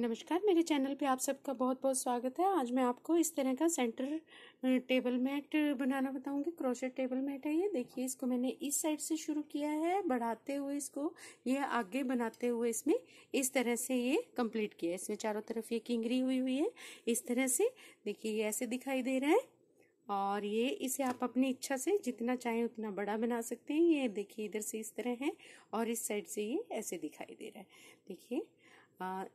नमस्कार मेरे चैनल पे आप सबका बहुत बहुत स्वागत है आज मैं आपको इस तरह का सेंटर टेबल मैट बनाना बताऊंगी क्रोशेट टेबल मैट है ये देखिए इसको मैंने इस साइड से शुरू किया है बढ़ाते हुए इसको ये आगे बनाते हुए इसमें इस तरह से ये कंप्लीट किया है इसमें चारों तरफ ये किंगरी हुई हुई है इस तरह से देखिए ये ऐसे दिखाई दे रहा है और ये इसे आप अपनी इच्छा से जितना चाहें उतना बड़ा बना सकते हैं ये देखिए इधर से इस तरह है और इस साइड से ये ऐसे दिखाई दे रहा है देखिए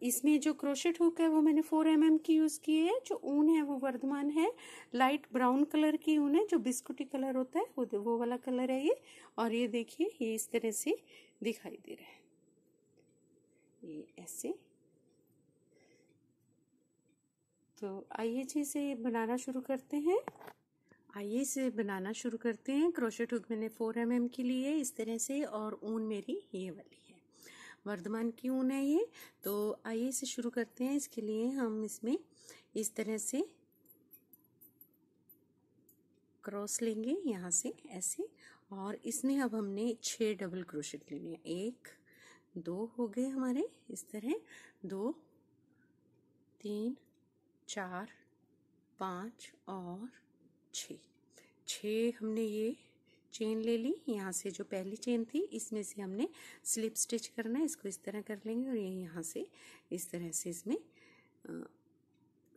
इसमें जो क्रोशेट हुक है वो मैंने फोर एम mm की यूज़ की है जो ऊन है वो वर्धमान है लाइट ब्राउन कलर की ऊन है जो बिस्कुटी कलर होता है वो वो वाला कलर है ये और ये देखिए ये इस तरह से दिखाई दे रहा है ये ऐसे तो आइए जी इसे बनाना शुरू करते हैं आइए इसे बनाना शुरू करते हैं क्रोशेट हुक मैंने फोर एम mm की ली है इस तरह से और ऊन मेरी ये वाली वर्धमान क्यों है ये तो आइए इसे शुरू करते हैं इसके लिए हम इसमें इस तरह से क्रॉस लेंगे यहाँ से ऐसे और इसमें अब हमने छः डबल क्रोशेट लेने हैं एक दो हो गए हमारे इस तरह दो तीन चार पाँच और छ छ हमने ये चेन ले ली यहाँ से जो पहली चेन थी इसमें से हमने स्लिप स्टिच करना है इसको इस तरह कर लेंगे और ये यह यहाँ से इस तरह से इसमें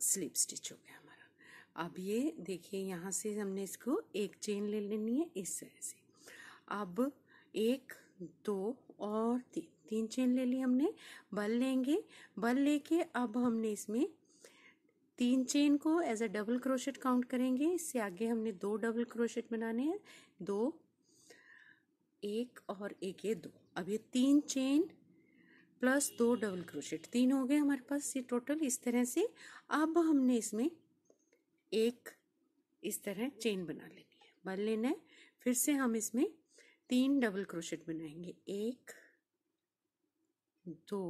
स्लिप स्टिच हो गया हमारा अब ये देखिए यहाँ से हमने इसको एक चेन ले लेनी है इस तरह से अब एक दो और तीन तीन चेन ले ली हमने बल लेंगे बल लेके अब हमने इसमें तीन चेन को as a double crochet count करेंगे इससे आगे हमने दो डबल क्रोशेट बनाने हैं दो एक और एक ये दो अब ये तीन चेन प्लस दो डबल क्रोशेट तीन हो गए हमारे पास ये टोटल इस तरह से अब हमने इसमें एक इस तरह चेन बना लेनी है बन लेना है फिर से हम इसमें तीन डबल क्रोशेट बनाएंगे एक दो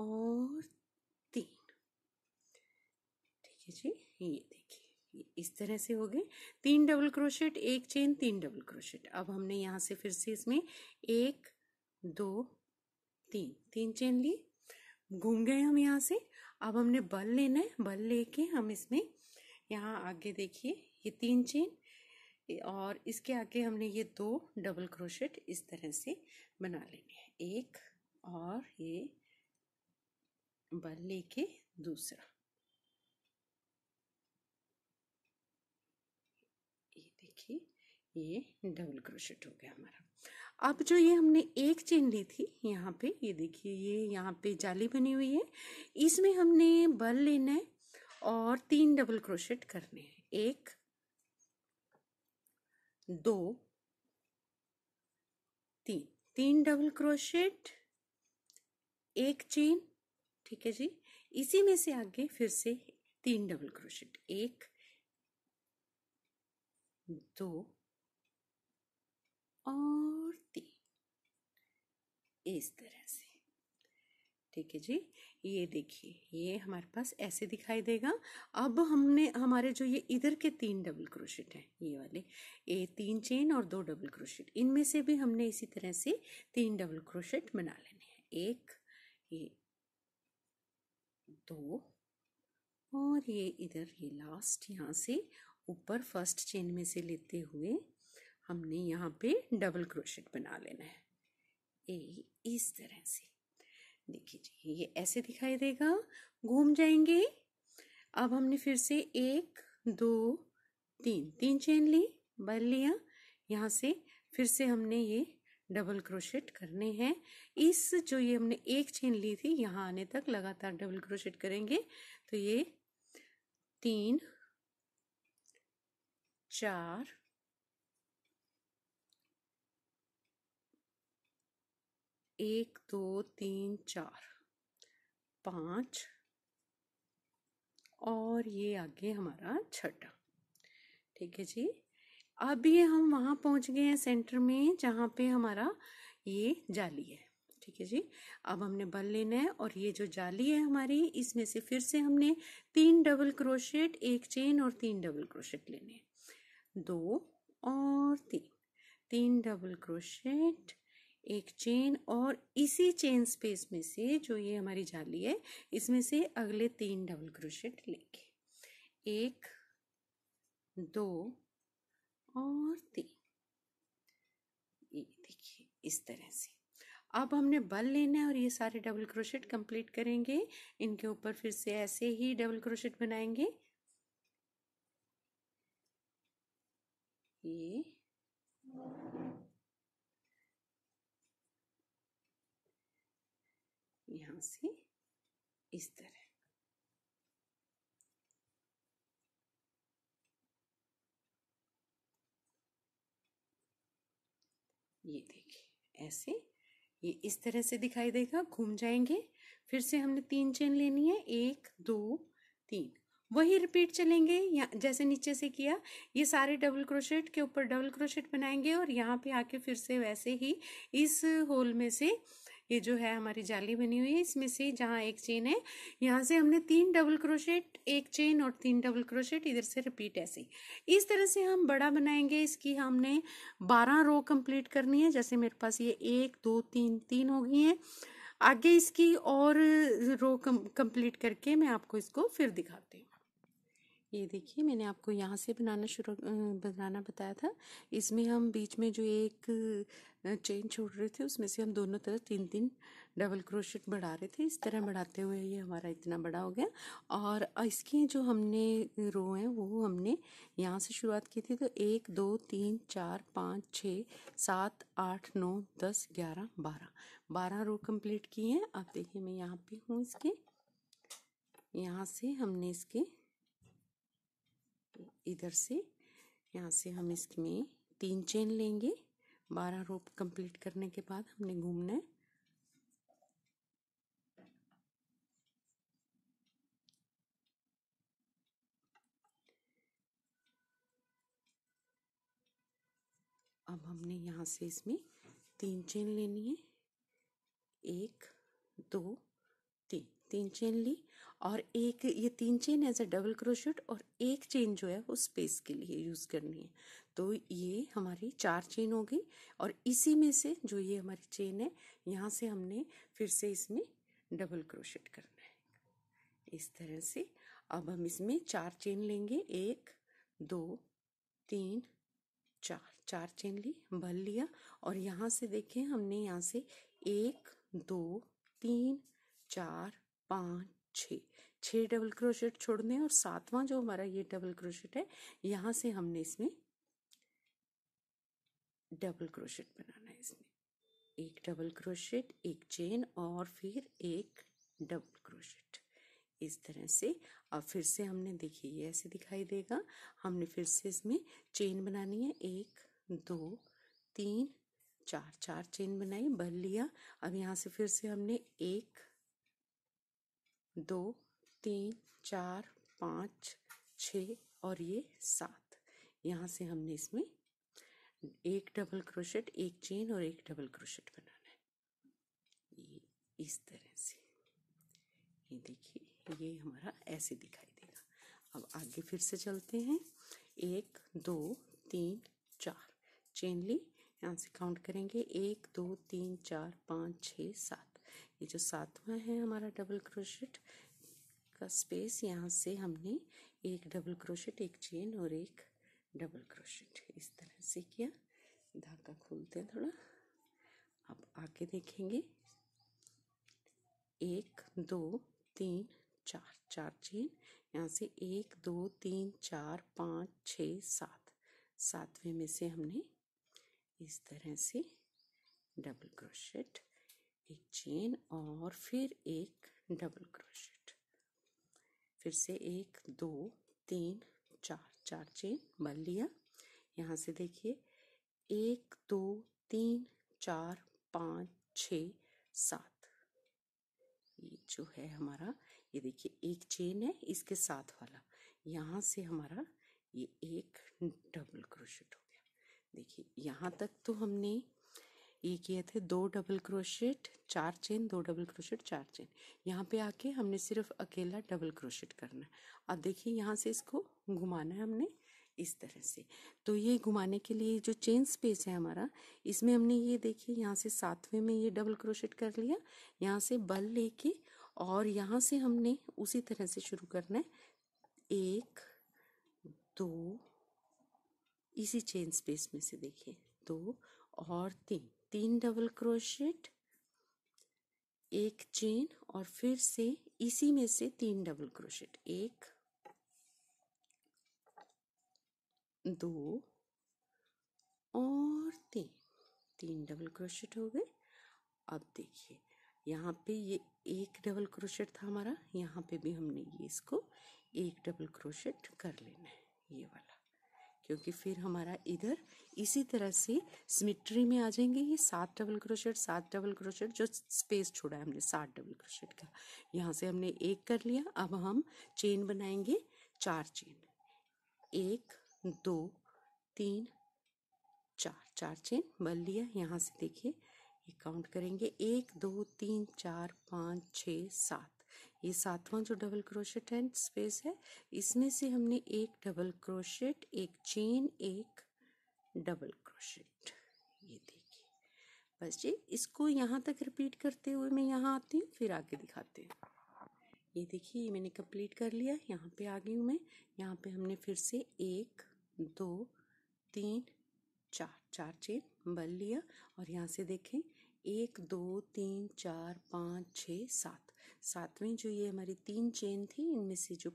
और तीन ठीक है जी ये देखिए इस तरह से हो गए तीन डबल क्रोशेट एक चेन तीन डबल क्रोशेट अब हमने यहाँ से फिर से इसमें एक दो तीन तीन चेन ली घूम गए हम यहाँ से अब हमने बल लेना है बल लेके हम इसमें यहाँ आगे देखिए ये तीन चेन और इसके आगे हमने ये दो डबल क्रोशेट इस तरह से बना लेने हैं एक और ये बल लेके दूसरा ये डबल क्रोशेट हो गया हमारा अब जो ये हमने एक चेन ली थी यहाँ पे ये देखिए ये यहाँ पे जाली बनी हुई है इसमें हमने बल लेना है और तीन डबल क्रोशेट करने हैं एक दो तीन तीन डबल क्रोशेट एक चेन ठीक है जी इसी में से आगे फिर से तीन डबल क्रोशेट एक दो और तीन इस तरह से ठीक है जी ये देखिए ये हमारे पास ऐसे दिखाई देगा अब हमने हमारे जो ये इधर के तीन डबल क्रोशिट हैं ये वाले ये तीन चेन और दो डबल क्रोशिट इनमें से भी हमने इसी तरह से तीन डबल क्रोशिट बना लेने हैं एक ये दो और ये इधर ये लास्ट यहाँ से ऊपर फर्स्ट चेन में से लेते हुए हमने यहाँ पे डबल क्रोशेट बना लेना है ए इस तरह से देखिए जी ये ऐसे दिखाई देगा घूम जाएंगे अब हमने फिर से एक दो तीन तीन चेन ली बन लिया यहाँ से फिर से हमने ये डबल क्रोशेट करने हैं इस जो ये हमने एक चेन ली थी यहाँ आने तक लगातार डबल क्रोशेट करेंगे तो ये तीन चार एक दो तीन चार पाँच और ये आगे हमारा छठा ठीक है जी अभी हम वहाँ पहुँच गए हैं सेंटर में जहाँ पे हमारा ये जाली है ठीक है जी अब हमने बल लेना है और ये जो जाली है हमारी इसमें से फिर से हमने तीन डबल क्रोशेट एक चेन और तीन डबल क्रोशेट लेने दो और तीन तीन डबल क्रोशेट एक चेन और इसी चेन स्पेस में से जो ये हमारी जाली है इसमें से अगले तीन डबल क्रोशेट लेंगे एक दो और तीन ये देखिए इस तरह से अब हमने बल लेना है और ये सारे डबल क्रोशेट कंप्लीट करेंगे इनके ऊपर फिर से ऐसे ही डबल क्रोशेट बनाएंगे ये सी इस तरह ये देखिए ऐसे ये इस तरह से दिखाई देगा घूम जाएंगे फिर से हमने तीन चेन लेनी है एक दो तीन वही रिपीट चलेंगे या जैसे नीचे से किया ये सारे डबल क्रोशेट के ऊपर डबल क्रोशेट बनाएंगे और यहाँ पे आके फिर से वैसे ही इस होल में से ये जो है हमारी जाली बनी हुई है इसमें से जहाँ एक चेन है यहाँ से हमने तीन डबल क्रोशेट एक चेन और तीन डबल क्रोशेट इधर से रिपीट ऐसे इस तरह से हम बड़ा बनाएंगे इसकी हमने बारह रो कंप्लीट करनी है जैसे मेरे पास ये एक दो तीन तीन हो गई हैं आगे इसकी और रो कम कम्प्लीट करके मैं आपको इसको फिर दिखाती हूँ ये देखिए मैंने आपको यहाँ से बनाना शुरू बनाना बताया था इसमें हम बीच में जो एक चेन छोड़ रहे थे उसमें से हम दोनों तरफ तीन तीन डबल क्रोशेट बढ़ा रहे थे इस तरह बढ़ाते हुए ये हमारा इतना बड़ा हो गया और इसके जो हमने रो हैं वो हमने यहाँ से शुरुआत की थी तो एक दो तीन चार पाँच छः सात आठ नौ दस ग्यारह बारह बारह रो कंप्लीट की हैं अब देखिए मैं यहाँ पे हूँ इसके यहाँ से हमने इसके तो इधर से यहाँ से हम इसमें तीन चेन लेंगे बारह रोप कंप्लीट करने के बाद हमने घूमना है अब हमने यहाँ से इसमें तीन चेन लेनी है एक दो तीन तीन चेन ली और एक ये तीन chain as a double crochet और एक चेन जो है वो स्पेस के लिए यूज़ करनी है तो ये हमारी चार चेन हो गई और इसी में से जो ये हमारी चेन है यहाँ से हमने फिर से इसमें डबल क्रोशेट करना है इस तरह से अब हम इसमें चार चेन लेंगे एक दो तीन चार चार चेन ली भर लिया और यहाँ से देखें हमने यहाँ से एक दो तीन चार पाँच छः छः डबल क्रोशेट छोड़ने और सातवां जो हमारा ये डबल क्रोशेट है यहाँ से हमने इसमें डबल क्रोशेट बनाना है इसमें एक डबल क्रोशेट एक चेन और फिर एक डबल क्रोशेट इस तरह से अब फिर से हमने देखिए ये ऐसे दिखाई देगा हमने फिर से इसमें चेन बनानी है एक दो तीन चार चार चेन बनाई बन लिया अब यहाँ से फिर से हमने एक दो तीन चार पाँच छ और ये सात यहाँ से हमने इसमें एक डबल क्रोशेट एक चेन और एक डबल क्रोशेट बनाना है ये इस तरह से ये देखिए ये हमारा ऐसे दिखाई देगा अब आगे फिर से चलते हैं एक दो तीन चार चेन ली यहाँ से काउंट करेंगे एक दो तीन चार पाँच छ सात ये जो सातवां है हमारा डबल क्रोशेट का स्पेस यहाँ से हमने एक डबल क्रोशेट एक चेन और एक डबल क्रोशेट इस तरह से किया धागा खोलते हैं थोड़ा आप आगे देखेंगे एक दो तीन चार चार चेन यहाँ से एक दो तीन चार पाँच छ सात सातवें में से हमने इस तरह से डबल क्रोशेट एक चेन और फिर एक डबल क्रोशेट फिर से एक दो तीन चार चार चेन बन लिया यहाँ से देखिए एक दो तीन चार पाँच छ सात ये जो है हमारा ये देखिए एक चेन है इसके साथ वाला यहाँ से हमारा ये एक डबल क्रोशेट हो गया देखिए यहाँ तक तो हमने ये किए थे दो डबल क्रोशेट चार चेन दो डबल क्रोशेट चार चेन यहाँ पे आके हमने सिर्फ अकेला डबल क्रोशेट करना है अब देखिए यहाँ से इसको घुमाना है हमने इस तरह से तो ये घुमाने के लिए जो चेन स्पेस है हमारा इसमें हमने ये देखिए यहाँ से सातवें में ये डबल क्रोशेट कर लिया यहाँ से बल लेके और यहाँ से हमने उसी तरह से शुरू करना है एक दो इसी चेन स्पेस में से देखिए दो और तीन तीन डबल क्रोशेट एक चेन और फिर से इसी में से तीन डबल क्रोशेट एक दो और तीन तीन डबल क्रोशेट हो गए अब देखिए यहाँ पे ये एक डबल क्रोशेट था हमारा यहाँ पे भी हमने ये इसको एक डबल क्रोशेट कर लेना है ये वाला क्योंकि फिर हमारा इधर इसी तरह से सिमिट्री में आ जाएंगे ये सात डबल क्रोशेट सात डबल क्रोशेट जो स्पेस छोड़ा है हमने सात डबल क्रोशेट का यहाँ से हमने एक कर लिया अब हम चेन बनाएंगे चार चेन एक दो तीन चार चार चेन बन लिया यहाँ से देखिए ये काउंट करेंगे एक दो तीन चार पाँच छ सात ये सातवां जो डबल क्रोशेट एंड स्पेस है इसमें से हमने एक डबल क्रोशेट एक चेन एक डबल क्रोशेट ये देखिए बस जी इसको यहाँ तक रिपीट करते हुए मैं यहाँ आती हूँ फिर आगे दिखाते हैं ये देखिए ये मैंने कंप्लीट कर लिया यहाँ पे आ गई हूँ मैं यहाँ पे हमने फिर से एक दो तीन चार चार चेन बल लिया और यहाँ से देखें एक दो तीन चार पाँच छः सात सातवीं जो ये हमारी तीन चेन थी इनमें से जो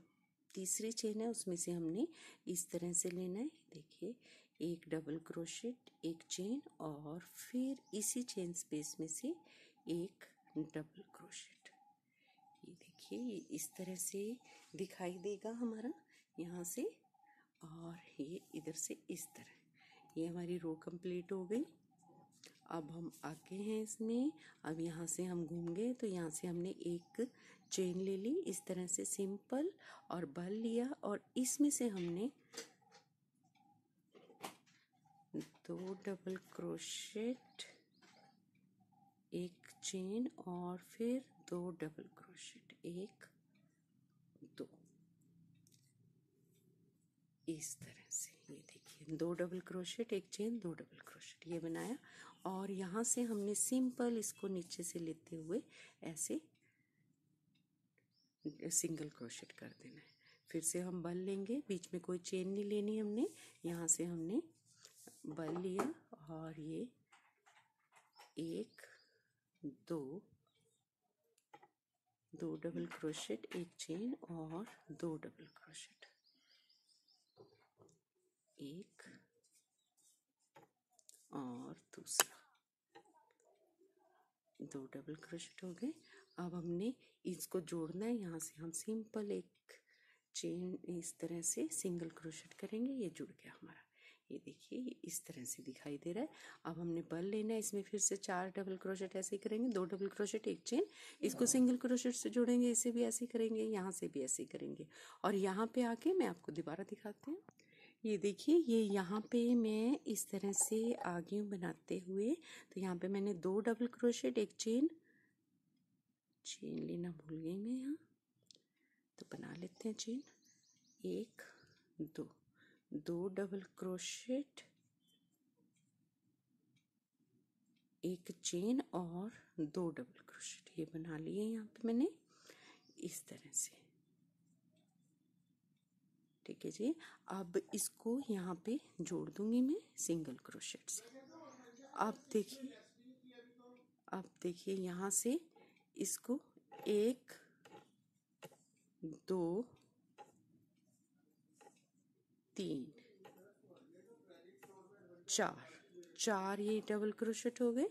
तीसरी चेन है उसमें से हमने इस तरह से लेना है देखिए एक डबल क्रोशेट एक चेन और फिर इसी चेन स्पेस में से एक डबल क्रोशेट ये देखिए ये इस तरह से दिखाई देगा हमारा यहाँ से और ये इधर से इस तरह ये हमारी रो कंप्लीट हो गई अब हम आके हैं इसमें अब यहाँ से हम घूम गए तो यहाँ से हमने एक चेन ले ली इस तरह से सिंपल और बल लिया और इसमें से हमने दो डबल क्रोशेट एक चेन और फिर दो डबल क्रोशेट एक दो इस तरह से ये देखिए चेन दो डबल क्रोशेट एक चेन दो डबल क्रोशेट ये बनाया और यहाँ से हमने सिंपल इसको नीचे से लेते हुए ऐसे सिंगल क्रोशेट कर देना है फिर से हम बल लेंगे बीच में कोई चेन नहीं लेनी हमने यहाँ से हमने बल लिया और ये एक दो दो डबल क्रोशेट एक चेन और दो डबल क्रोशेट एक और दूसरा दो डबल क्रोशेट हो गए अब हमने इसको जोड़ना है यहाँ से हम सिंपल एक चेन इस तरह से सिंगल क्रोशेट करेंगे ये जुड़ गया हमारा ये देखिए इस तरह से दिखाई दे रहा है अब हमने बल लेना है इसमें फिर से चार डबल क्रोशेट ऐसे ही करेंगे दो डबल क्रोशेट एक चेन इसको सिंगल क्रोशेट से जोड़ेंगे इसे भी ऐसे करेंगे यहाँ से भी ऐसे करेंगे और यहाँ पे आके मैं आपको दोबारा दिखाती हूँ ये देखिए ये यहाँ पे मैं इस तरह से आगे बनाते हुए तो यहाँ पे मैंने दो डबल क्रोशेट एक चेन चेन लेना भूल गई मैं यहाँ तो बना लेते हैं चेन एक दो दो डबल क्रोशेट एक चेन और दो डबल क्रोशेट ये बना लिए यहाँ पे मैंने इस तरह से ठीक है जी अब इसको यहाँ पे जोड़ दूंगी मैं सिंगल क्रोशेट से आप देखिए आप देखिए यहाँ से इसको एक दो तीन चार चार ये डबल क्रोशेट हो गए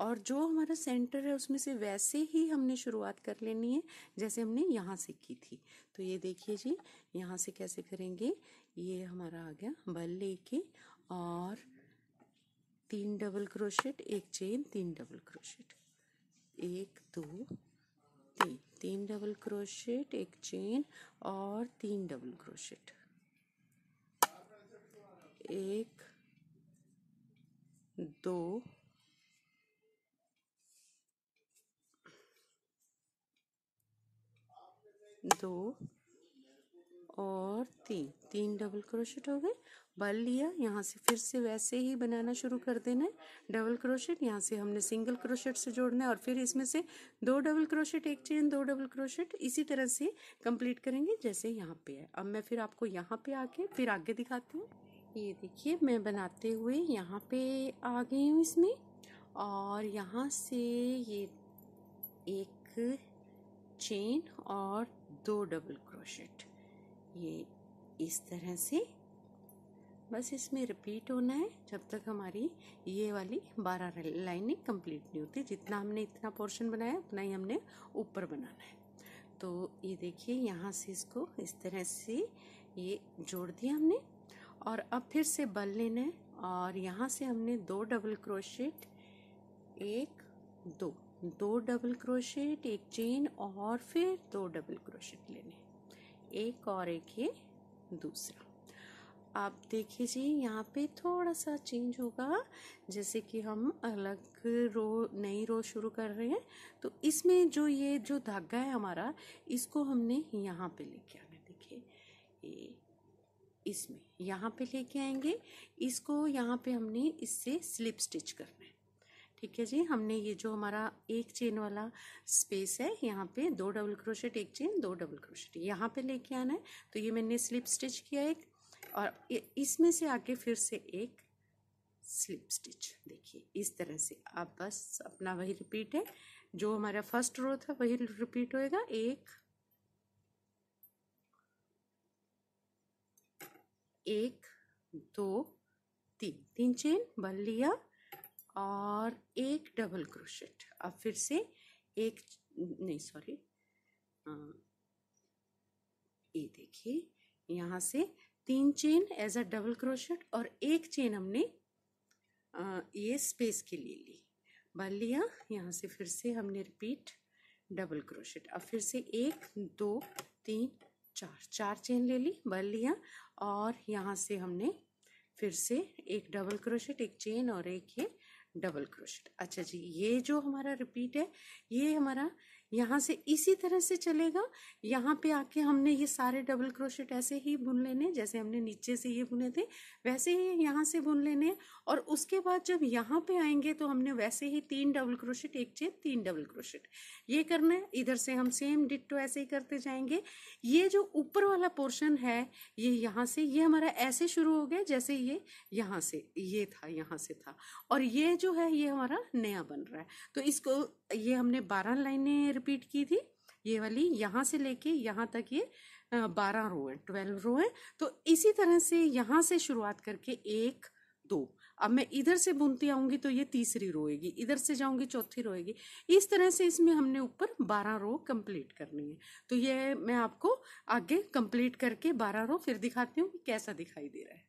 और जो हमारा सेंटर है उसमें से वैसे ही हमने शुरुआत कर लेनी है जैसे हमने यहाँ से की थी तो ये देखिए जी यहाँ से कैसे करेंगे ये हमारा आ गया बल लेके और तीन डबल क्रोशेट एक चेन तीन डबल क्रोशेट एक दो तीन तीन डबल क्रोशेट एक चेन और तीन डबल क्रोशेट एक दो दो और तीन तीन डबल क्रोशेट हो गए बल लिया यहाँ से फिर से वैसे ही बनाना शुरू कर देना है डबल क्रोशेट यहाँ से हमने सिंगल क्रोशेट से जोड़ना है और फिर इसमें से दो डबल क्रोशेट एक चेन दो डबल क्रोशेट इसी तरह से कंप्लीट करेंगे जैसे यहाँ पे है अब मैं फिर आपको यहाँ पे आके फिर आगे दिखाती हूँ ये देखिए मैं बनाते हुए यहाँ पे आ गई हूँ इसमें और यहाँ से ये एक चेन और दो डबल क्रोशेट ये इस तरह से बस इसमें रिपीट होना है जब तक हमारी ये वाली बारह लाइनें कंप्लीट नहीं होती जितना हमने इतना पोर्शन बनाया उतना ही हमने ऊपर बनाना है तो ये देखिए यहाँ से इसको इस तरह से ये जोड़ दिया हमने और अब फिर से बल लेना है और यहाँ से हमने दो डबल क्रोशेट एक दो दो डबल क्रोशेट एक चेन और फिर दो डबल क्रोशेट लेने एक और एक ये दूसरा आप देखिए जी यहाँ पे थोड़ा सा चेंज होगा जैसे कि हम अलग रो नई रो शुरू कर रहे हैं तो इसमें जो ये जो धागा है हमारा इसको हमने यहाँ पे लेके आना देखिए ये इसमें यहाँ पे लेके आएंगे इसको यहाँ पे हमने इससे स्लिप स्टिच करना ठीक है जी हमने ये जो हमारा एक चेन वाला स्पेस है यहाँ पे दो डबल क्रोशेट एक चेन दो डबल क्रोशेट यहाँ पे लेके आना है तो ये मैंने स्लिप स्टिच किया एक और इसमें से आके फिर से एक स्लिप स्टिच देखिए इस तरह से आप बस अपना वही रिपीट है जो हमारा फर्स्ट रो था वही रिपीट होएगा एक एक दो तीन तीन चेन बन लिया और एक डबल क्रोशेट अब फिर से एक नहीं सॉरी ये देखिए यहाँ से तीन chain as a double crochet और एक चेन हमने आ, ये स्पेस के लिए ली बन लिया यहाँ से फिर से हमने रिपीट डबल क्रोशेट अब फिर से एक दो तीन चार चार चेन ले ली बन लिया और यहाँ से हमने फिर से एक डबल क्रोशेट एक चेन और एक ये डबल क्रोशेट अच्छा जी ये जो हमारा रिपीट है ये हमारा यहाँ से इसी तरह से चलेगा यहाँ पे आके हमने ये सारे डबल क्रोशेट ऐसे ही बुन लेने जैसे हमने नीचे से ये बुने थे वैसे ही यहाँ से बुन लेने और उसके बाद जब यहाँ पे आएंगे तो हमने वैसे ही तीन डबल क्रोशेट एक चेन तीन डबल क्रोशेट ये करना है इधर से हम सेम डिट्टो ऐसे ही करते जाएंगे ये जो ऊपर वाला पोर्शन है ये यहाँ से ये हमारा ऐसे शुरू हो गया जैसे ये यहाँ से ये था यहाँ से था और ये जो है ये हमारा नया बन रहा है तो इसको ये हमने बारह लाइनें रिपीट की थी ये वाली यहाँ से लेके यहाँ तक ये बारह रो है ट्वेल्व रो है तो इसी तरह से यहाँ से शुरुआत करके एक दो अब मैं इधर से बुनती आऊंगी तो ये तीसरी रोएगी इधर से जाऊंगी चौथी रोएगी इस तरह से इसमें हमने ऊपर बारह रो कंप्लीट करनी है तो ये मैं आपको आगे कंप्लीट करके बारह रो फिर दिखाती हूँ कि कैसा दिखाई दे रहा है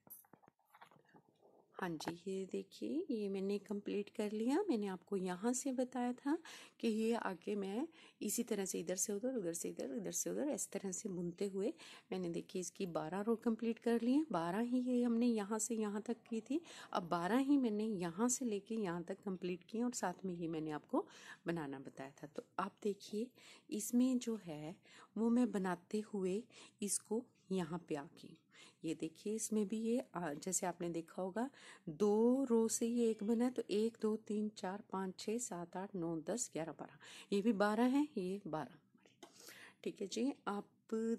हाँ जी ये देखिए ये मैंने कंप्लीट कर लिया मैंने आपको यहाँ से बताया था कि ये आगे मैं इसी तरह से इधर से उधर उधर से इधर इधर से उधर इस तरह से बुनते हुए मैंने देखिए इसकी बारह रो कंप्लीट कर लिए बारह ही ये हमने यहाँ से यहाँ तक की थी अब बारह ही मैंने यहाँ से लेके यहाँ तक कंप्लीट की और साथ में ही मैंने आपको बनाना बताया था तो आप देखिए इसमें जो है वो मैं बनाते हुए इसको यहाँ पर आ गई ये देखिए इसमें भी ये जैसे आपने देखा होगा दो रो से ये एक बना है तो एक दो तीन चार पाँच छः सात आठ नौ दस ग्यारह बारह ये भी बारह है ये बारह ठीक है जी आप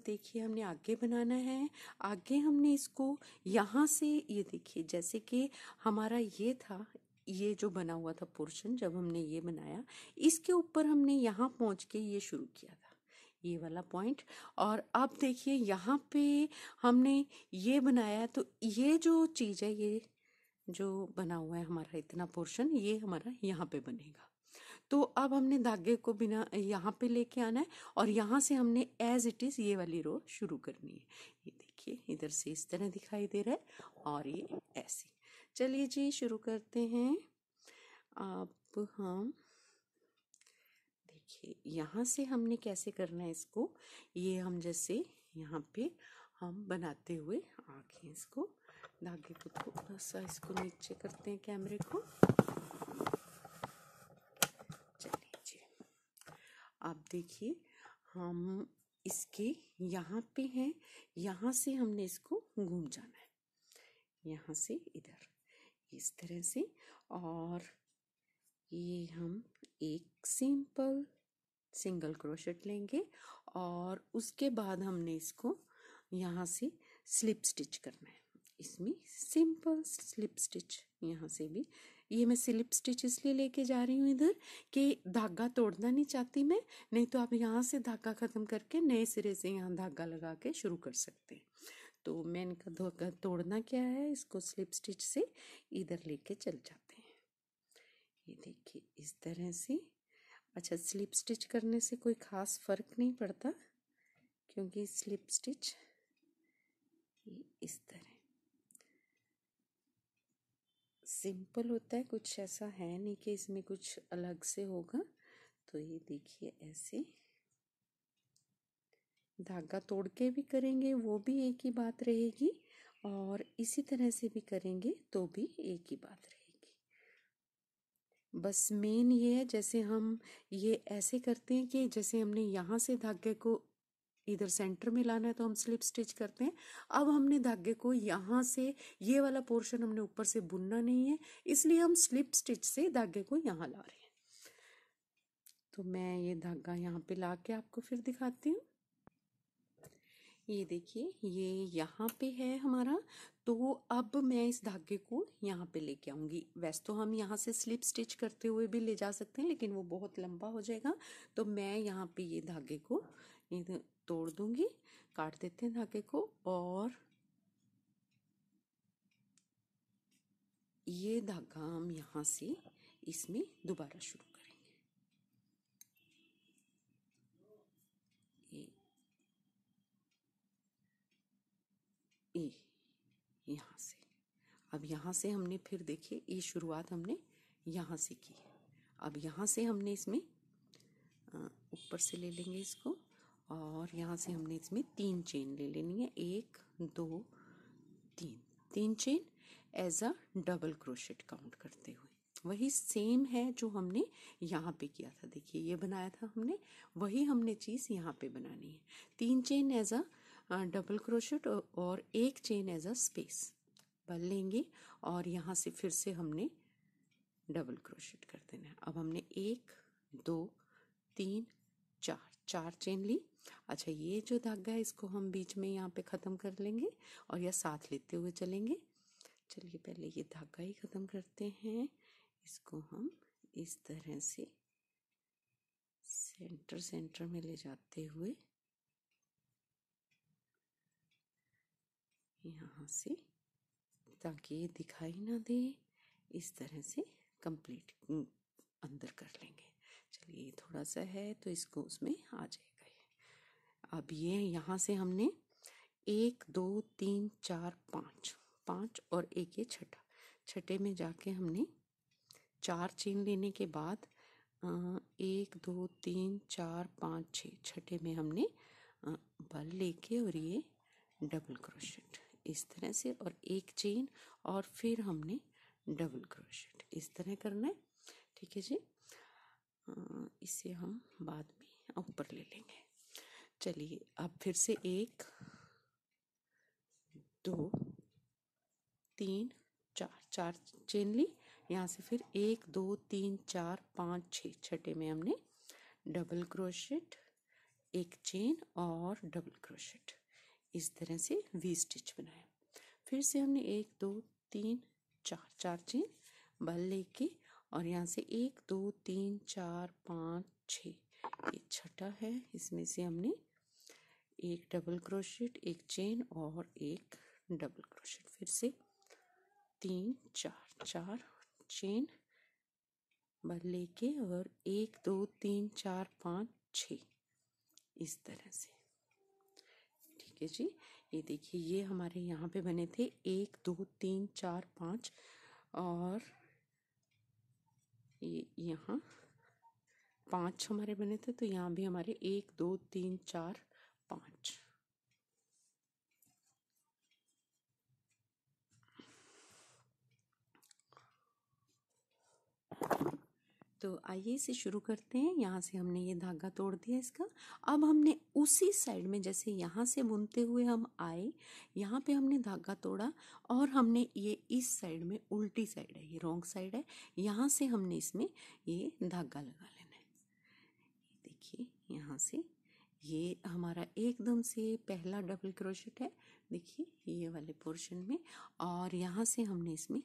देखिए हमने आगे बनाना है आगे हमने इसको यहाँ से ये देखिए जैसे कि हमारा ये था ये जो बना हुआ था पोर्शन जब हमने ये बनाया इसके ऊपर हमने यहाँ पहुँच के ये शुरू किया था ये वाला पॉइंट और अब देखिए यहाँ पे हमने ये बनाया तो ये जो चीज़ है ये जो बना हुआ है हमारा इतना पोर्शन ये हमारा यहाँ पे बनेगा तो अब हमने धागे को बिना यहाँ पे लेके आना है और यहाँ से हमने एज इट इज़ ये वाली रो शुरू करनी है ये देखिए इधर से इस तरह दिखाई दे रहा है और ये ऐसे चलिए जी शुरू करते हैं अब हम देखिए यहाँ से हमने कैसे करना है इसको ये हम जैसे यहाँ पे हम बनाते हुए आँखें इसको धागे को थोड़ा सा इसको नीचे करते हैं कैमरे को चलिए आप देखिए हम इसके यहाँ पे हैं यहाँ से हमने इसको घूम जाना है यहाँ से इधर इस तरह से और ये हम एक सिंपल सिंगल क्रोशेट लेंगे और उसके बाद हमने इसको यहाँ से स्लिप स्टिच करना है इसमें सिंपल स्लिप स्टिच यहाँ से भी ये मैं स्लिप स्टिच इसलिए लेके जा रही हूँ इधर कि धागा तोड़ना नहीं चाहती मैं नहीं तो आप यहाँ से धागा ख़त्म करके नए सिरे से यहाँ धागा लगा के शुरू कर सकते हैं तो मैंने कहा धागा तोड़ना क्या है इसको स्लिप स्टिच से इधर लेके चल जाते ये देखिए इस तरह से अच्छा स्लिप स्टिच करने से कोई ख़ास फ़र्क नहीं पड़ता क्योंकि स्लिप स्टिच ये इस तरह सिंपल होता है कुछ ऐसा है नहीं कि इसमें कुछ अलग से होगा तो ये देखिए ऐसे धागा तोड़ के भी करेंगे वो भी एक ही बात रहेगी और इसी तरह से भी करेंगे तो भी एक ही बात रहेगी बस मेन ये है जैसे हम ये ऐसे करते हैं कि जैसे हमने यहाँ से धागे को इधर सेंटर में लाना है तो हम स्लिप स्टिच करते हैं अब हमने धागे को यहाँ से ये वाला पोर्शन हमने ऊपर से बुनना नहीं है इसलिए हम स्लिप स्टिच से धागे को यहाँ ला रहे हैं तो मैं ये धागा यहाँ पे ला के आपको फिर दिखाती हूँ ये देखिए ये यहाँ पे है हमारा तो अब मैं इस धागे को यहाँ पे लेके आऊँगी वैसे तो हम यहाँ से स्लिप स्टिच करते हुए भी ले जा सकते हैं लेकिन वो बहुत लंबा हो जाएगा तो मैं यहाँ पे ये धागे को तोड़ दूँगी काट देते हैं धागे को और ये धागा हम यहाँ से इसमें दोबारा शुरू ए यहाँ से अब यहाँ से हमने फिर देखिए ये शुरुआत हमने यहाँ से की अब यहाँ से हमने इसमें ऊपर से ले लेंगे इसको और यहाँ से हमने इसमें तीन चेन ले लेनी है एक दो तीन तीन chain as a double crochet count करते हुए वही सेम है जो हमने यहाँ पे किया था देखिए ये बनाया था हमने वही हमने चीज़ यहाँ पे बनानी है तीन chain as a double crochet और एक चेन एज अ स्पेस बल लेंगे और यहाँ से फिर से हमने डबल क्रोशेट कर देना है अब हमने एक दो तीन चार चार चेन ली अच्छा ये जो धागा है इसको हम बीच में यहाँ पे ख़त्म कर लेंगे और यह साथ लेते हुए चलेंगे चलिए पहले ये धागा ही ख़त्म करते हैं इसको हम इस तरह से सेंटर सेंटर में ले जाते हुए यहाँ से ताकि ये दिखाई ना दे इस तरह से कंप्लीट अंदर कर लेंगे चलिए थोड़ा सा है तो इसको उसमें आ जाएगा अब ये यहाँ से हमने एक दो तीन चार पाँच पाँच और एक ये छठा छठे में जाके हमने चार चेन लेने के बाद एक दो तीन चार पाँच छः छठे में हमने बल लेके और ये डबल क्रोशेट इस तरह से और एक चेन और फिर हमने डबल क्रोशेट इस तरह करना है ठीक है जी इसे हम बाद में ऊपर ले लेंगे चलिए अब फिर से एक दो तीन चार चार चेन ली यहाँ से फिर एक दो तीन चार पाँच छ छठे में हमने डबल क्रोशेट एक चेन और डबल क्रोशेट इस तरह से वी स्टिच बनाया फिर से हमने एक दो तीन चार चार चेन बल लेके और यहाँ से एक दो तीन चार पाँच छ ये छठा है इसमें से हमने एक डबल क्रोशेट एक चेन और एक डबल क्रोशेट फिर से तीन चार चार चेन बल लेके और एक दो तीन चार पाँच छ इस तरह से है जी ये देखिए ये हमारे यहाँ पे बने थे एक दो तीन चार पाँच और ये यहाँ पाँच हमारे बने थे तो यहाँ भी हमारे एक दो तीन चार पाँच तो आइए इसे शुरू करते हैं यहाँ से हमने ये धागा तोड़ दिया इसका अब हमने उसी साइड में जैसे यहाँ से बुनते हुए हम आए यहाँ पे हमने धागा तोड़ा और हमने ये इस साइड में उल्टी साइड है ये रॉन्ग साइड है यहाँ से हमने इसमें ये धागा लगा लेना है देखिए यहाँ से ये हमारा एकदम से पहला डबल क्रोशेट है देखिए ये वाले पोर्शन में और यहाँ से हमने इसमें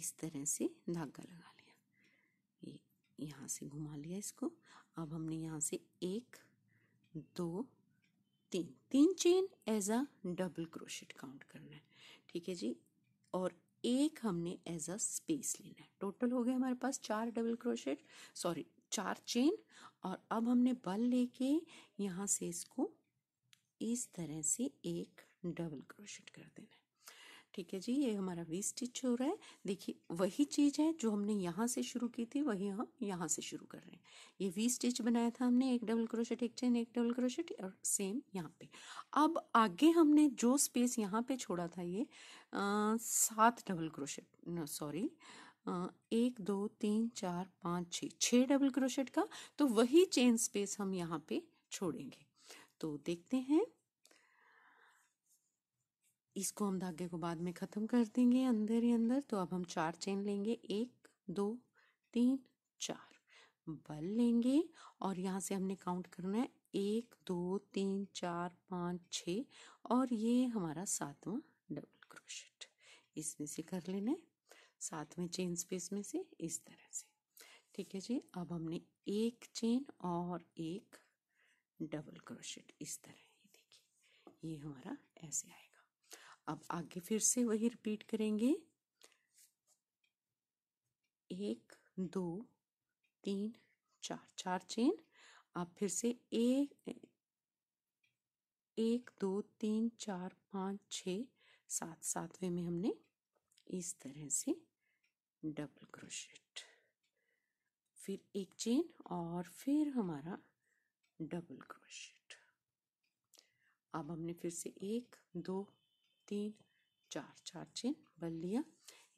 इस तरह से धागा लगा यहाँ से घुमा लिया इसको अब हमने यहाँ से एक दो तीन तीन chain as a double crochet count करना है ठीक है जी और एक हमने एज अ स्पेस लेना है टोटल हो गया हमारे पास चार डबल क्रोशेट सॉरी चार चेन और अब हमने बल लेके यहाँ से इसको इस तरह से एक डबल क्रोशेट कर देना ठीक है जी ये हमारा वी स्टिच हो रहा है देखिए वही चीज़ है जो हमने यहाँ से शुरू की थी वही हम यहाँ से शुरू कर रहे हैं ये वी स्टिच बनाया था हमने एक डबल क्रोशेट एक चेन एक डबल क्रोशेट और सेम यहाँ पे अब आगे हमने जो स्पेस यहाँ पे छोड़ा था ये सात डबल क्रोशेट सॉरी एक दो तीन चार पाँच छः छः डबल क्रोशेट का तो वही चेन स्पेस हम यहाँ पर छोड़ेंगे तो देखते हैं इसको हम धागे को बाद में ख़त्म कर देंगे अंदर ही अंदर तो अब हम चार चेन लेंगे एक दो तीन चार बल लेंगे और यहाँ से हमने काउंट करना है एक दो तीन चार पाँच छ और ये हमारा सातवां डबल क्रोशेट इसमें से कर लेना है सातवें चेन स्पेस में से इस तरह से ठीक है जी अब हमने एक चेन और एक डबल क्रोशेट इस तरह ये देखिए ये हमारा ऐसे आएगा अब आगे फिर से वही रिपीट करेंगे एक दो तीन चार चार चेन आप फिर से एक एक दो तीन चार पाँच छ सात सातवें में हमने इस तरह से डबल क्रोशेट फिर एक चेन और फिर हमारा डबल क्रोशेट अब हमने फिर से एक दो तीन चार चार चेन बल लिया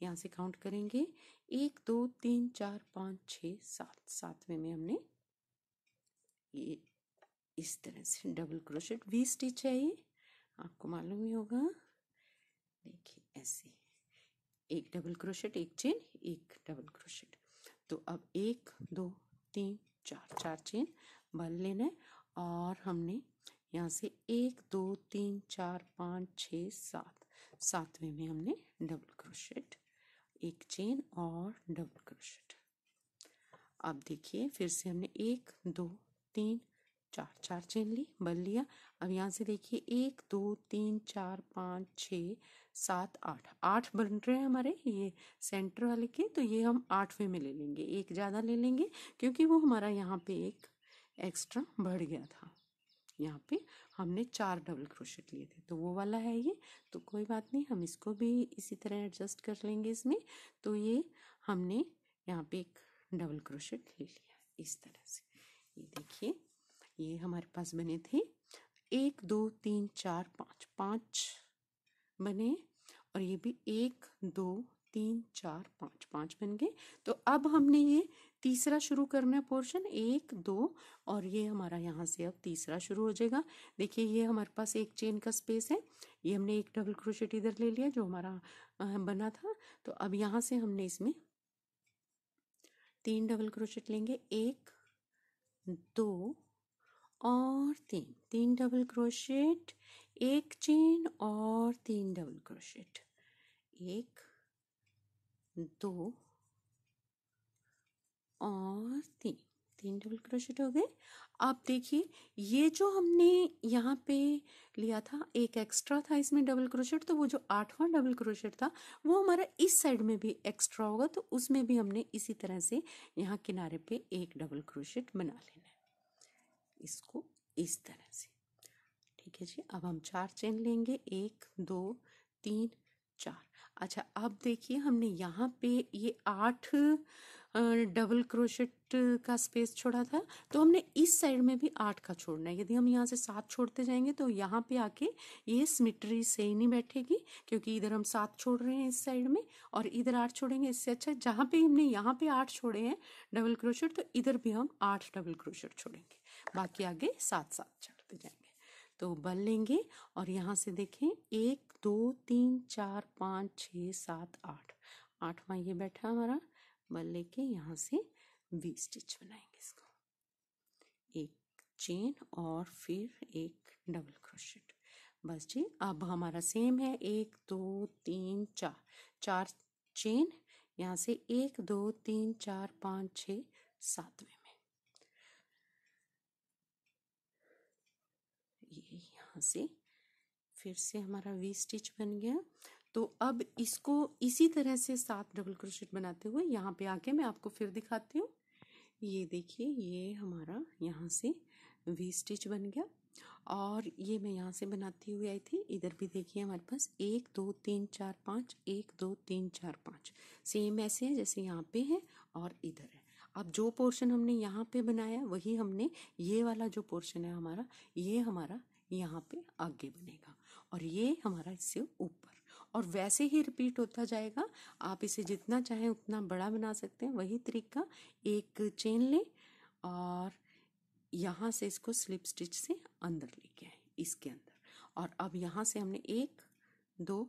यहाँ से काउंट करेंगे एक दो तीन चार पाँच छ सात सातवें में हमने ये इस तरह से डबल क्रोशेट वी स्टिच है ये आपको मालूम ही होगा देखिए ऐसे एक डबल क्रोशेट एक चेन एक डबल क्रोशेट तो अब एक दो तीन चार चार चेन बल लेना है और हमने यहाँ से एक दो तीन चार पाँच छ सात सातवें में हमने डबल क्रोशेट एक चेन और डबल क्रोशेट अब देखिए फिर से हमने एक दो तीन चार चार चेन ली बल लिया अब यहाँ से देखिए एक दो तीन चार पाँच छ सात आठ आठ बन रहे हैं हमारे ये सेंटर वाले के तो ये हम आठवें में ले लेंगे एक ज़्यादा ले लेंगे क्योंकि वो हमारा यहाँ पे एक एक्स्ट्रा बढ़ गया था यहाँ पे हमने चार डबल क्रोशेट लिए थे तो वो वाला है ये तो कोई बात नहीं हम इसको भी इसी तरह एडजस्ट कर लेंगे इसमें तो ये हमने यहाँ पे एक डबल क्रोशेट ले लिया इस तरह से ये देखिए ये हमारे पास बने थे एक दो तीन चार पाँच पाँच बने और ये भी एक दो तीन चार पाँच पाँच बन गए तो अब हमने ये तीसरा शुरू करना है पोर्शन एक दो और ये हमारा यहाँ से अब तीसरा शुरू हो जाएगा देखिए ये हमारे पास एक चेन का स्पेस है ये हमने एक डबल क्रोशेट इधर ले लिया जो हमारा बना था तो अब यहाँ से हमने इसमें तीन डबल क्रोशेट लेंगे एक दो और तीन तीन डबल क्रोशेट एक चेन और तीन डबल क्रोशेट एक दो और तीन तीन डबल क्रोशेट हो गए आप देखिए ये जो हमने यहाँ पे लिया था एक एक्स्ट्रा था इसमें डबल क्रोशेट तो वो जो आठवां डबल क्रोशेट था वो हमारा इस साइड में भी एक्स्ट्रा होगा तो उसमें भी हमने इसी तरह से यहाँ किनारे पे एक डबल क्रोशेट बना लेना है इसको इस तरह से ठीक है जी अब हम चार चेन लेंगे एक दो तीन चार अच्छा अब देखिए हमने यहाँ पे ये आठ डबल क्रोशेट का स्पेस छोड़ा था तो हमने इस साइड में भी आठ का छोड़ना है यदि हम यहाँ से सात छोड़ते जाएंगे तो यहाँ पे आके ये सिमिट्री से ही नहीं बैठेगी क्योंकि इधर हम सात छोड़ रहे हैं इस साइड में और इधर आठ छोड़ेंगे इससे अच्छा जहाँ पे हमने यहाँ पे आठ छोड़े हैं डबल क्रोशेट तो इधर भी हम आठ डबल क्रोशेट छोड़ेंगे बाकी आगे सात सात चढ़ते जाएंगे तो बल लेंगे और यहाँ से देखें एक दो तीन चार पाँच छ सात आठ आठवां ये बैठा हमारा बल लेके यहाँ से वी स्टिच बनाएंगे इसको एक चेन और फिर एक डबल क्रोशेट बस जी अब हमारा सेम है एक दो तीन चार चार चेन यहाँ से एक दो तीन चार पाँच छ सातवें में ये यहाँ से फिर से हमारा वी स्टिच बन गया तो अब इसको इसी तरह से सात डबल क्रोशेट बनाते हुए यहाँ पे आके मैं आपको फिर दिखाती हूँ ये देखिए ये हमारा यहाँ से वी स्टिच बन गया और ये मैं यहाँ से बनाती हुई आई थी इधर भी देखिए हमारे पास एक दो तीन चार पाँच एक दो तीन चार पाँच सेम ऐसे है जैसे यहाँ पे है और इधर है अब जो पोर्शन हमने यहाँ पे बनाया वही हमने ये वाला जो पोर्शन है हमारा ये हमारा यहाँ पे आगे बनेगा और ये हमारा इससे ऊपर और वैसे ही रिपीट होता जाएगा आप इसे जितना चाहें उतना बड़ा बना सकते हैं वही तरीका एक चेन लें और यहाँ से इसको स्लिप स्टिच से अंदर लेके आए इसके अंदर और अब यहाँ से हमने एक दो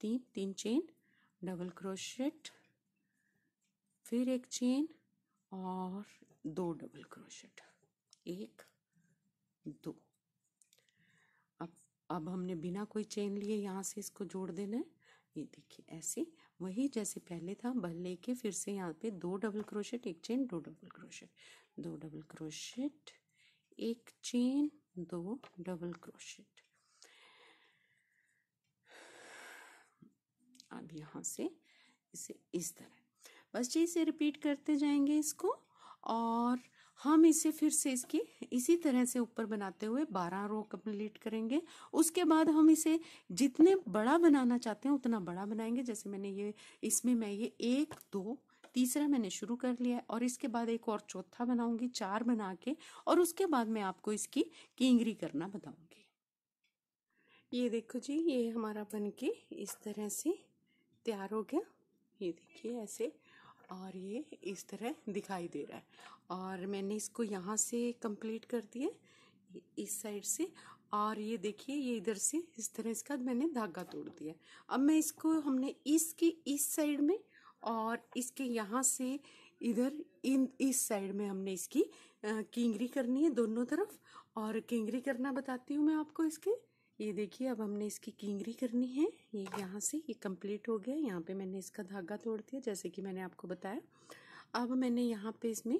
तीन तीन चेन डबल क्रोशेट फिर एक चेन और दो डबल क्रोशेट एक दो अब हमने बिना कोई चेन लिए यहाँ से इसको जोड़ देना है ये देखिए ऐसे वही जैसे पहले था बल लेके फिर से यहाँ पे दो डबल क्रोशेट एक चेन दो डबल क्रोशेट दो डबल क्रोशेट एक चेन दो डबल क्रोशेट अब यहाँ से इसे इस तरह बस जी इसे रिपीट करते जाएंगे इसको और हम इसे फिर से इसकी इसी तरह से ऊपर बनाते हुए बारह रो कंप्लीट करेंगे उसके बाद हम इसे जितने बड़ा बनाना चाहते हैं उतना बड़ा बनाएंगे जैसे मैंने ये इसमें मैं ये एक दो तीसरा मैंने शुरू कर लिया और इसके बाद एक और चौथा बनाऊंगी चार बना के और उसके बाद मैं आपको इसकी किंगरी करना बताऊंगी ये देखो जी ये हमारा बन के इस तरह से तैयार हो गया ये देखिए ऐसे और ये इस तरह दिखाई दे रहा है और मैंने इसको यहाँ से कंप्लीट कर दिया इस साइड से और ये देखिए ये इधर से इस तरह इसका मैंने धागा तोड़ दिया अब मैं इसको हमने इसकी इस साइड में और इसके यहाँ से इधर इन इस साइड में हमने इसकी किंगरी करनी है दोनों तरफ और किंगरी करना बताती हूँ मैं आपको इसके ये देखिए अब हमने इसकी किंगरी करनी है ये यहाँ से ये कंप्लीट हो गया यहाँ पे मैंने इसका धागा तोड़ दिया जैसे कि मैंने आपको बताया अब मैंने यहाँ पे इसमें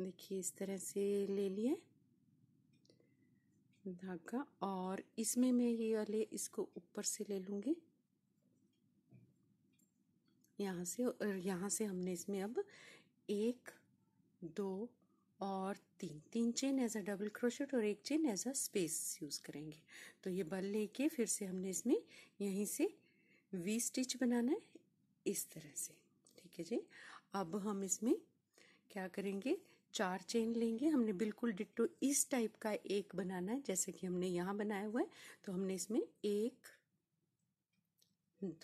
देखिए इस तरह से ले लिया धागा और इसमें मैं ये वाले इसको ऊपर से ले लूँगी यहाँ से और यहाँ से हमने इसमें अब एक दो और तीन तीन chain as a double crochet और एक chain as a space use करेंगे तो ये बल लेके फिर से हमने इसमें यहीं से वी स्टिच बनाना है इस तरह से ठीक है जी अब हम इसमें क्या करेंगे चार चेन लेंगे हमने बिल्कुल डिट्टो इस टाइप का एक बनाना है जैसे कि हमने यहाँ बनाया हुआ है तो हमने इसमें एक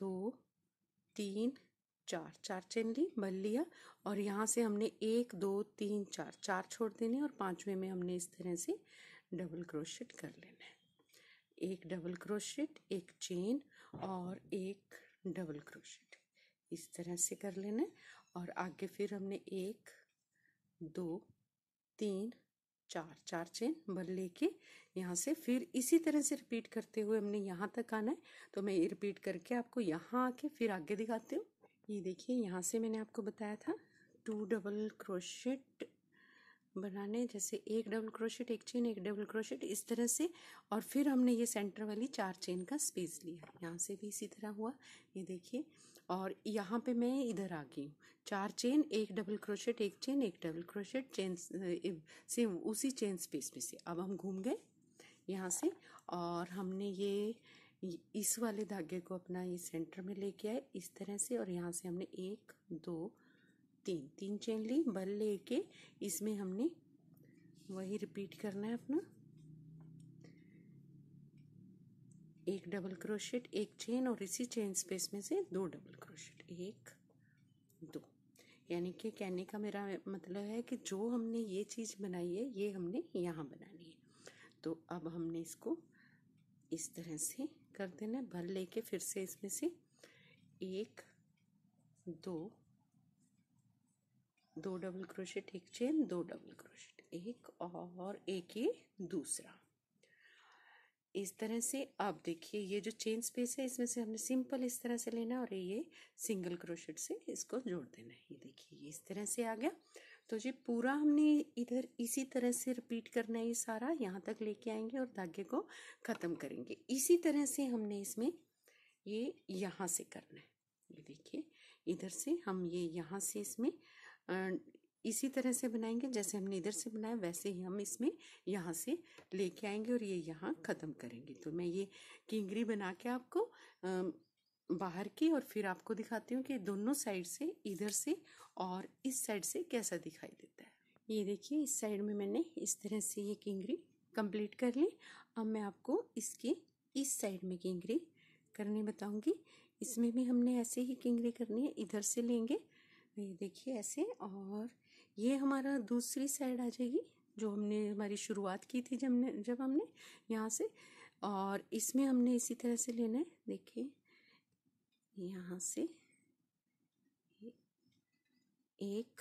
दो तीन चार चार चेन ली बल लिया और यहाँ से हमने एक दो तीन चार चार छोड़ देने और पांचवें में हमने इस तरह से डबल क्रोशेट कर लेना है एक डबल क्रोशेट एक चेन और एक डबल क्रोशेट इस तरह से कर लेना है और आगे फिर हमने एक दो तीन चार चार चेन बल लेके यहाँ से फिर इसी तरह से रिपीट करते हुए हमने यहाँ तक आना है तो मैं ये रिपीट करके आपको यहाँ आके फिर आगे दिखाती हूँ ये देखिए यहाँ से मैंने आपको बताया था टू डबल क्रोशेट बनाने जैसे एक डबल क्रोशेट एक चेन एक डबल क्रोशेट इस तरह से और फिर हमने ये सेंटर वाली चार चेन का स्पेस लिया यहाँ से भी इसी तरह हुआ ये देखिए और यहाँ पे मैं इधर आ गई हूँ चार चेन एक डबल क्रोशेट एक चेन एक डबल क्रोशेट चेन से उसी चेन स्पेस में से अब हम घूम गए यहाँ से और हमने ये इस वाले धागे को अपना ये सेंटर में लेके आए इस तरह से और यहाँ से हमने एक दो तीन तीन चेन ली बल लेके इसमें हमने वही रिपीट करना है अपना एक डबल क्रोशेट एक चेन और इसी चेन स्पेस में से दो डबल क्रोशेट एक दो यानी कि कहने का मेरा मतलब है कि जो हमने ये चीज़ बनाई है ये हमने यहाँ बनानी है तो अब हमने इसको इस तरह से कर देना है भर लेके फिर से इसमें से एक दो दो डबल क्रोशेट एक चेन दो डबल क्रोशेट एक और एक ही दूसरा इस तरह से आप देखिए ये जो चेन स्पेस है इसमें से हमने सिंपल इस तरह से लेना और ये सिंगल क्रोशेट से इसको जोड़ देना है ये देखिए इस तरह से आ गया तो जी पूरा हमने इधर इसी तरह से रिपीट करना है ये सारा यहाँ तक लेके आएंगे और धागे को ख़त्म करेंगे इसी तरह से हमने इसमें ये यहाँ से करना है ये देखिए इधर से हम ये यहाँ से इसमें इसी तरह से बनाएंगे जैसे हमने इधर से बनाया वैसे ही हम इसमें यहाँ से लेके आएंगे और ये यहाँ ख़त्म करेंगे तो मैं ये किंगरी बना के आपको बाहर की और फिर आपको दिखाती हूँ कि दोनों साइड से इधर से और इस साइड से कैसा दिखाई देता है ये देखिए इस साइड में मैंने इस तरह से ये किंगरी कंप्लीट कर ली अब मैं आपको इसके इस साइड में किंगरी करनी बताऊंगी इसमें भी हमने ऐसे ही किंगरी करनी है इधर से लेंगे ये देखिए ऐसे और ये हमारा दूसरी साइड आ जाएगी जो हमने हमारी शुरुआत की थी जब हमने जब हमने यहाँ से और इसमें हमने इसी तरह से लेना है देखिए यहाँ से एक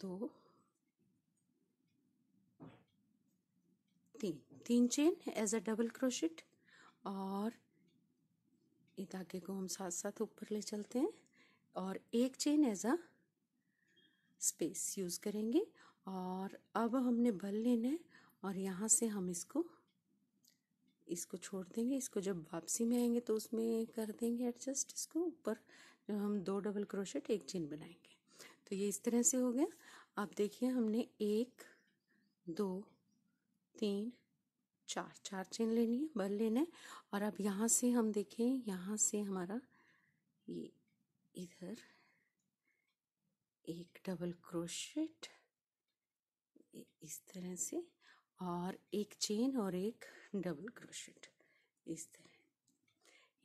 दो तीन तीन chain as a double crochet और ये धागे को हम साथ साथ ऊपर ले चलते हैं और एक chain as a space use करेंगे और अब हमने बल लेना है और यहाँ से हम इसको इसको छोड़ देंगे इसको जब वापसी में आएंगे तो उसमें कर देंगे एडजस्ट इसको ऊपर जो हम दो डबल क्रोशेट एक चेन बनाएंगे तो ये इस तरह से हो गया आप देखिए हमने एक दो तीन चार चार चेन लेनी है बल लेना है और अब यहाँ से हम देखें यहाँ से हमारा ये इधर एक डबल क्रोशेट इस तरह से और एक चेन और एक डबल क्रोशेट इस तरह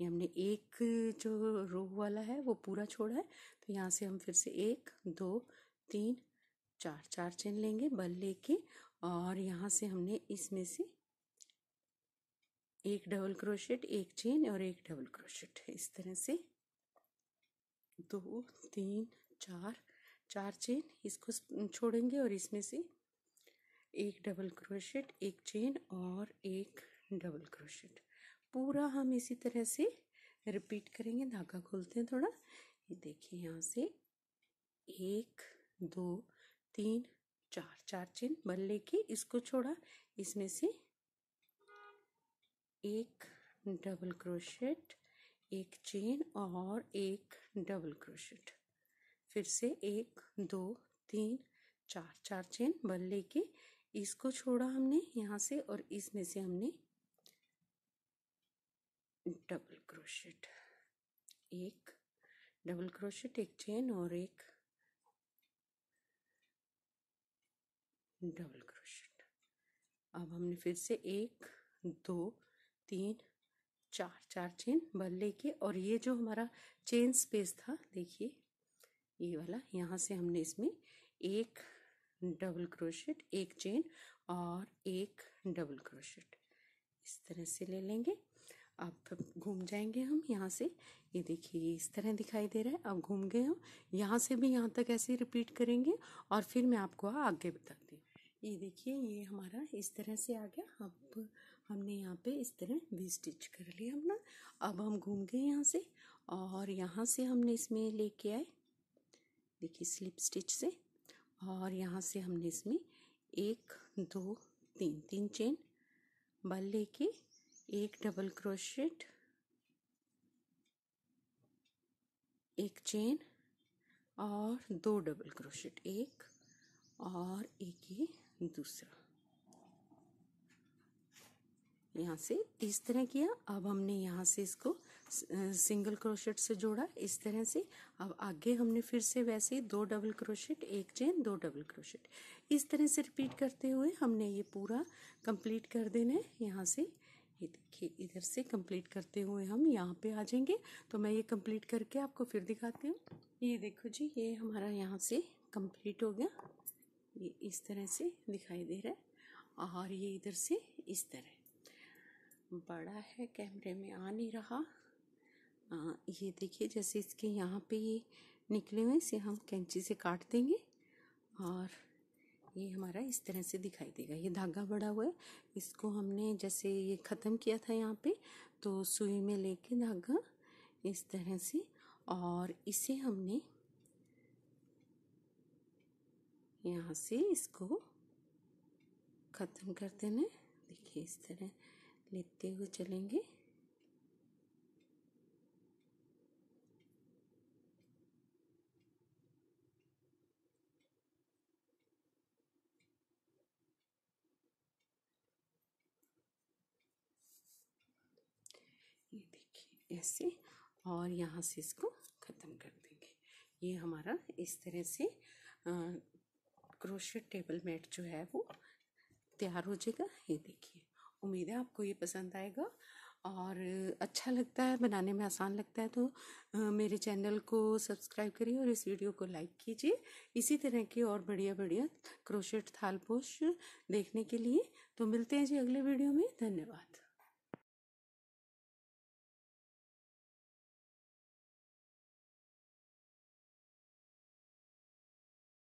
ये हमने एक जो रो वाला है वो पूरा छोड़ा है तो यहाँ से हम फिर से एक दो तीन चार चार चेन लेंगे बल लेके और यहाँ से हमने इसमें से एक डबल क्रोशेट एक चेन और एक डबल क्रोशेट इस तरह से दो तीन चार चार चेन इसको छोड़ेंगे और इसमें से एक डबल क्रोशेट एक चेन और एक डबल क्रोशेट पूरा हम इसी तरह से रिपीट करेंगे धागा खोलते हैं थोड़ा ये देखिए यहाँ से एक दो तीन चार चार चेन बल्ले लेके इसको छोड़ा इसमें से एक डबल क्रोशेट एक चेन और एक डबल क्रोशेट फिर से एक दो तीन चार चार चेन बल्ले लेके इसको छोड़ा हमने यहाँ से और इसमें से हमने डबल क्रोशेट एक डबल क्रोशेट एक चेन और एक डबल क्रोशेट अब हमने फिर से एक दो तीन चार चार चेन बल लेके और ये जो हमारा चेन स्पेस था देखिए ये वाला यहाँ से हमने इसमें एक डबल क्रोशेट एक चेन और एक डबल क्रोशेट इस तरह से ले लेंगे अब घूम जाएंगे हम यहाँ से ये देखिए इस तरह दिखाई दे रहा है अब घूम गए हम यहाँ से भी यहाँ तक ऐसे रिपीट करेंगे और फिर मैं आपको आगे बताती हूँ ये देखिए ये हमारा इस तरह से आ गया अब हमने यहाँ पे इस तरह भी स्टिच कर लिया अपना अब हम घूम गए यहाँ से और यहाँ से हमने इसमें लेके आए देखिए स्लिप स्टिच से और यहाँ से हमने इसमें एक दो तीन तीन चेन बल लेके एक डबल क्रोशेट एक चेन और दो डबल क्रोशेट एक और एक ये दूसरा यहाँ से इस तरह किया अब हमने यहाँ से इसको सिंगल क्रोशेट से जोड़ा इस तरह से अब आगे हमने फिर से वैसे ही दो डबल क्रोशेट एक चेन दो डबल क्रोशेट इस तरह से रिपीट करते हुए हमने ये पूरा कंप्लीट कर देना है यहाँ से ये देखिए इधर से कंप्लीट करते हुए हम यहाँ पे आ जाएंगे तो मैं ये कंप्लीट करके आपको फिर दिखाती हूँ ये देखो जी ये हमारा यहाँ से कंप्लीट हो गया ये इस तरह से दिखाई दे रहा है और ये इधर से इस तरह बड़ा है कैमरे में आ नहीं रहा आ, ये देखिए जैसे इसके यहाँ पे ये निकले हुए इसे हम कैंची से काट देंगे और ये हमारा इस तरह से दिखाई देगा ये धागा बड़ा हुआ है इसको हमने जैसे ये ख़त्म किया था यहाँ पे तो सुई में लेके धागा इस तरह से और इसे हमने यहाँ से इसको ख़त्म कर देना देखिए इस तरह लेते हुए चलेंगे ऐसे और यहाँ से इसको ख़त्म कर देंगे ये हमारा इस तरह से क्रोशेट टेबल मैट जो है वो तैयार हो जाएगा ये देखिए उम्मीद है आपको ये पसंद आएगा और अच्छा लगता है बनाने में आसान लगता है तो आ, मेरे चैनल को सब्सक्राइब करिए और इस वीडियो को लाइक कीजिए इसी तरह की और बढ़िया बढ़िया क्रोशेट थालपोश देखने के लिए तो मिलते हैं जी अगले वीडियो में धन्यवाद